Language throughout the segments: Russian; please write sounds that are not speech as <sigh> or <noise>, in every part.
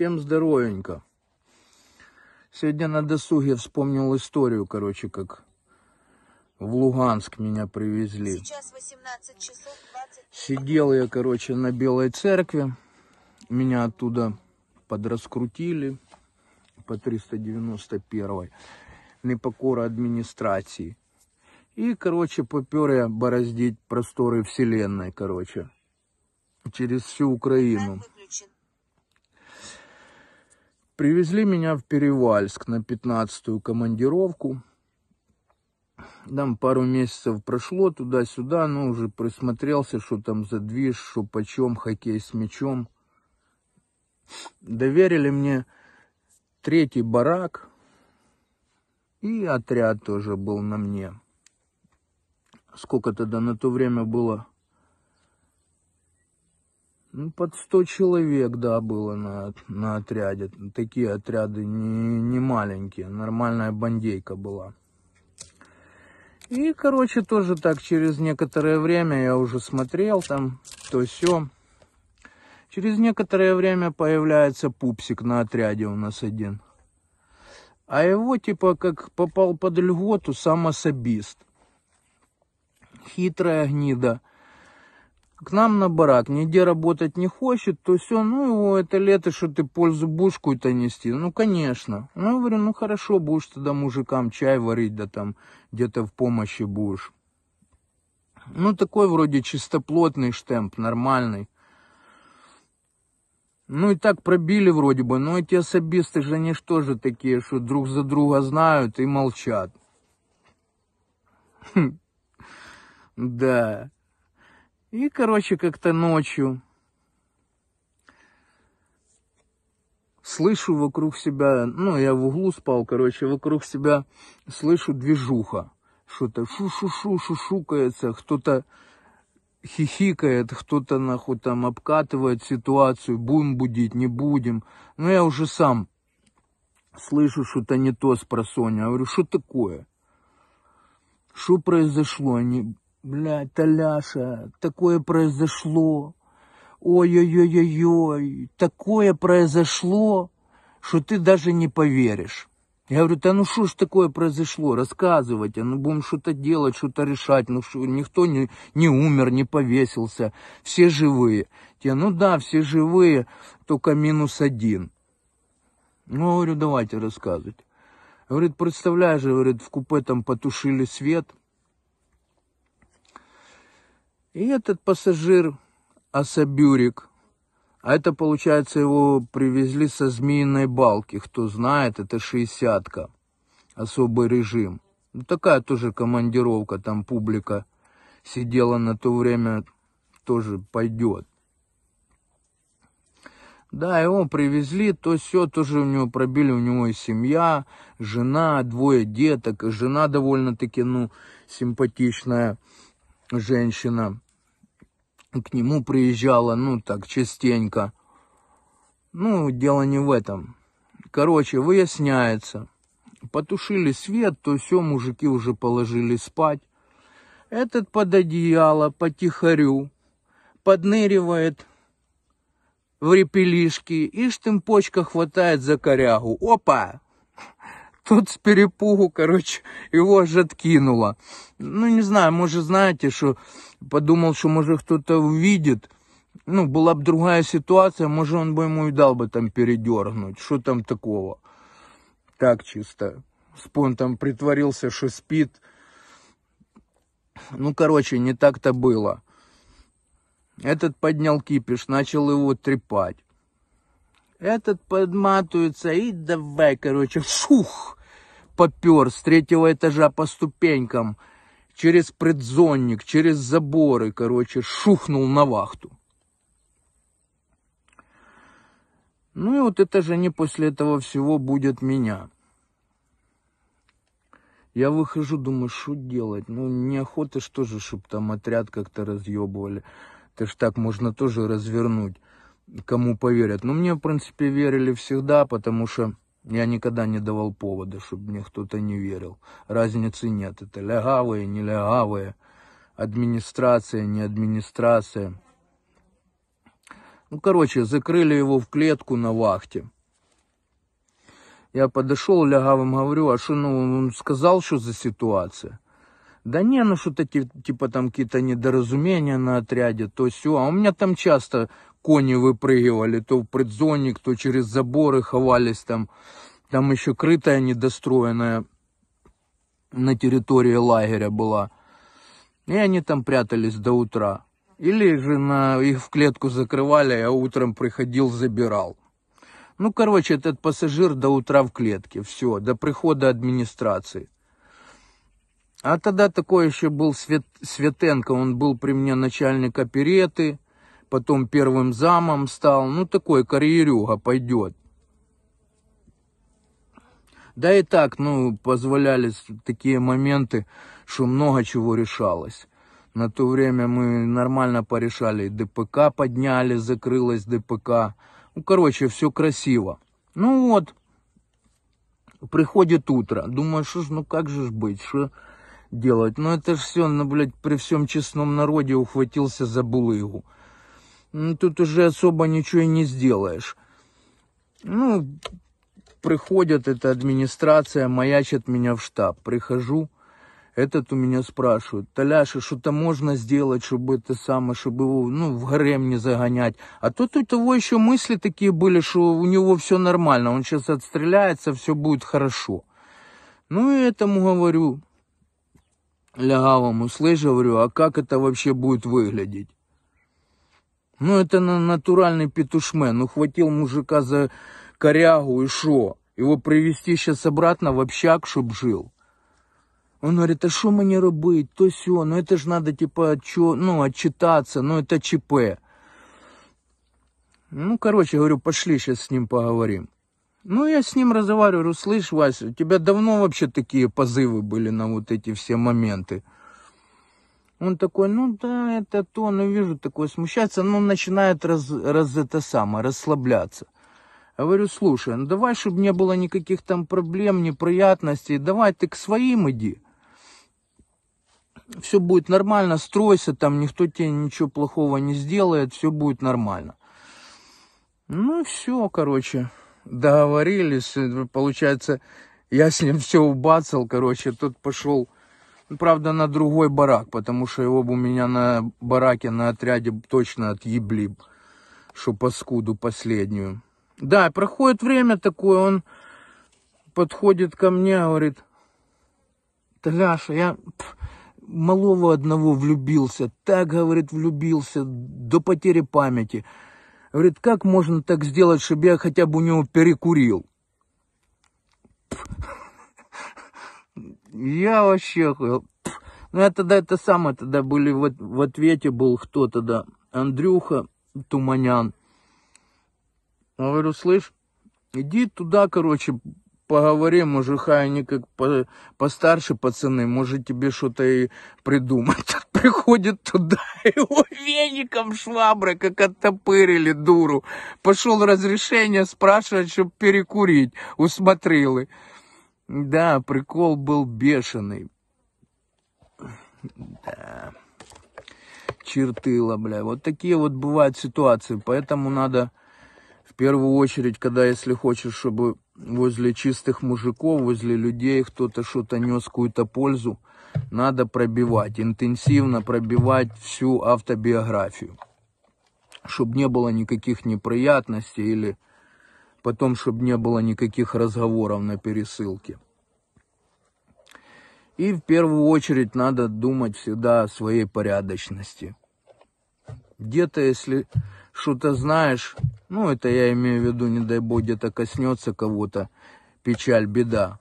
Всем здоровенько. Сегодня на досуге вспомнил историю, короче, как в Луганск меня привезли. Сейчас 18 часов 20... Сидел я, короче, на Белой Церкви. Меня оттуда подраскрутили по 391 непокора администрации. И, короче, попер я бороздить просторы вселенной, короче, через всю Украину. Привезли меня в Перевальск на 15-ю командировку. Там пару месяцев прошло туда-сюда, но ну, уже присмотрелся, что там за движ, что почем хоккей с мячом. Доверили мне третий барак, и отряд тоже был на мне. Сколько тогда на то время было? Ну, под 100 человек, да, было на, на отряде. Такие отряды не, не маленькие, нормальная бандейка была. И, короче, тоже так через некоторое время я уже смотрел там то все. Через некоторое время появляется пупсик на отряде у нас один. А его, типа, как попал под льготу, сам особист. Хитрая гнида к нам на барак, нигде работать не хочет, то все, ну его это лето, что ты пользу будешь какую-то нести. Ну, конечно. Ну, я говорю, ну хорошо, будешь тогда мужикам чай варить, да там где-то в помощи будешь. Ну, такой вроде чистоплотный штемп, нормальный. Ну и так пробили вроде бы, но эти особисты же они же такие, что друг за друга знают и молчат. <laughs> Да. И, короче, как-то ночью слышу вокруг себя, ну, я в углу спал, короче, вокруг себя слышу движуха. Что-то шу-шу-шу, шушукается, кто-то хихикает, кто-то нахуй там обкатывает ситуацию, будем будить, не будем. Но я уже сам слышу что-то не то с просонья. Я говорю, что такое? Что произошло? Они блядь, Таляша, такое произошло. ой ой ой ой такое произошло, что ты даже не поверишь. Я говорю, да ну что ж такое произошло, рассказывайте, а ну будем что-то делать, что-то решать, ну что, никто не, не умер, не повесился, все живые. Я, ну да, все живые, только минус один. Ну, говорю, давайте рассказывать. Говорит, представляешь, говорит, в купе там потушили свет – и этот пассажир Асабюрик, а это, получается, его привезли со змеиной балки. Кто знает, это шестьдесятка, особый режим. Ну, такая тоже командировка, там публика сидела на то время, тоже пойдет. Да, его привезли, то все, тоже у него пробили, у него и семья, жена, двое деток, жена довольно-таки, ну, симпатичная женщина к нему приезжала, ну, так, частенько. Ну, дело не в этом. Короче, выясняется. Потушили свет, то все, мужики уже положили спать. Этот под одеяло потихарю подныривает в репелишки и штымпочка хватает за корягу. Опа! Тот с перепугу, короче, его аж откинуло. Ну, не знаю, может, знаете, что подумал, что, может, кто-то увидит. Ну, была бы другая ситуация, может, он бы ему и дал бы там передернуть. Что там такого? Так чисто. Спон там притворился, что спит. Ну, короче, не так-то было. Этот поднял кипиш, начал его трепать. Этот подматывается и давай, короче, шух! попер с третьего этажа по ступенькам, через предзонник, через заборы, короче, шухнул на вахту. Ну и вот это же не после этого всего будет меня. Я выхожу, думаю, что делать? Ну, неохота что же, чтобы там отряд как-то разъебывали. Это ж так можно тоже развернуть, кому поверят. Но ну, мне, в принципе, верили всегда, потому что я никогда не давал повода, чтобы мне кто-то не верил. Разницы нет. Это легавые, не легавые, администрация, не администрация. Ну, короче, закрыли его в клетку на вахте. Я подошел, лягавым говорю, а что, ну, он сказал, что за ситуация? Да не, ну что-то типа там какие-то недоразумения на отряде, то все. А у меня там часто кони выпрыгивали, то в предзонник, то через заборы ховались там. Там еще крытая недостроенная на территории лагеря была. И они там прятались до утра. Или же на, их в клетку закрывали, а утром приходил, забирал. Ну, короче, этот пассажир до утра в клетке. Все, до прихода администрации. А тогда такой еще был Свет, Светенко, он был при мне начальник опереты потом первым замом стал, ну такой карьерюга пойдет. Да и так, ну, позволялись такие моменты, что много чего решалось. На то время мы нормально порешали, ДПК подняли, закрылась ДПК. Ну, короче, все красиво. Ну вот, приходит утро. Думаю, что ж, ну как же ж быть, что делать? Ну это ж все, ну, блядь, при всем честном народе ухватился за булыгу тут уже особо ничего и не сделаешь. Ну, приходят, это администрация, маячат меня в штаб. Прихожу, этот у меня спрашивает, Таляша, что-то можно сделать, чтобы это самое, чтобы его, ну, в гарем не загонять. А тут у того еще мысли такие были, что у него все нормально, он сейчас отстреляется, все будет хорошо. Ну, и этому говорю, лягавому, слышь, говорю, а как это вообще будет выглядеть? Ну, это натуральный петушмен. Ну, хватил мужика за корягу и шо? Его привезти сейчас обратно в общак, чтоб жил. Он говорит, а что мне робить, то все, ну это же надо, типа, отчё, ну, отчитаться, ну это ЧП. Ну, короче, говорю, пошли сейчас с ним поговорим. Ну, я с ним разговариваю, слышь, Вася, у тебя давно вообще такие позывы были на вот эти все моменты? Он такой, ну да, это то, ну вижу, такое смущается, но ну, он начинает раз, раз это самое, расслабляться. Я говорю, слушай, ну давай, чтобы не было никаких там проблем, неприятностей, давай ты к своим иди. Все будет нормально, стройся, там никто тебе ничего плохого не сделает, все будет нормально. Ну все, короче, договорились, получается, я с ним все убацал, короче, тот пошел Правда, на другой барак, потому что его бы у меня на бараке, на отряде точно отъебли б, что паскуду последнюю. Да, проходит время такое, он подходит ко мне, говорит, Таляша, я малого одного влюбился, так, говорит, влюбился до потери памяти. Говорит, как можно так сделать, чтобы я хотя бы у него перекурил? Пф. Я вообще... Ну, я тогда, это самое, тогда были, вот в ответе был кто тогда, Андрюха Туманян. Я говорю, слышь, иди туда, короче, поговори, может, хай они как по, постарше пацаны, может, тебе что-то и придумать. <laughs> Приходит туда, его веником швабры, как оттопырили дуру. Пошел разрешение спрашивать, чтобы перекурить, усмотрелы. Да, прикол был бешеный. Да. Чертыла, бля. Вот такие вот бывают ситуации. Поэтому надо в первую очередь, когда если хочешь, чтобы возле чистых мужиков, возле людей кто-то что-то нес какую-то пользу, надо пробивать, интенсивно пробивать всю автобиографию, чтобы не было никаких неприятностей или потом, чтобы не было никаких разговоров на пересылке. И в первую очередь надо думать всегда о своей порядочности. Где-то, если что-то знаешь, ну, это я имею в виду, не дай бог, где-то коснется кого-то печаль, беда,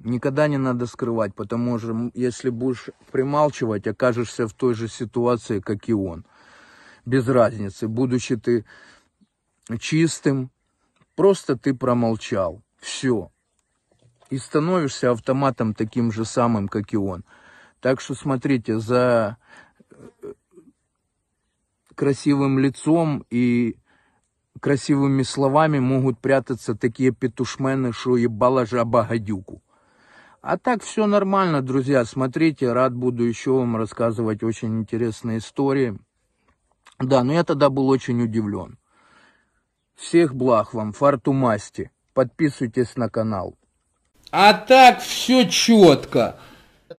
никогда не надо скрывать, потому что если будешь прималчивать, окажешься в той же ситуации, как и он. Без разницы, будучи ты чистым, просто ты промолчал, все. И становишься автоматом таким же самым, как и он. Так что смотрите, за э, красивым лицом и красивыми словами могут прятаться такие петушмены, что ебала жаба гадюку. А так все нормально, друзья, смотрите, рад буду еще вам рассказывать очень интересные истории. Да, но я тогда был очень удивлен. Всех благ вам, фарту масти. Подписывайтесь на канал. А так все четко.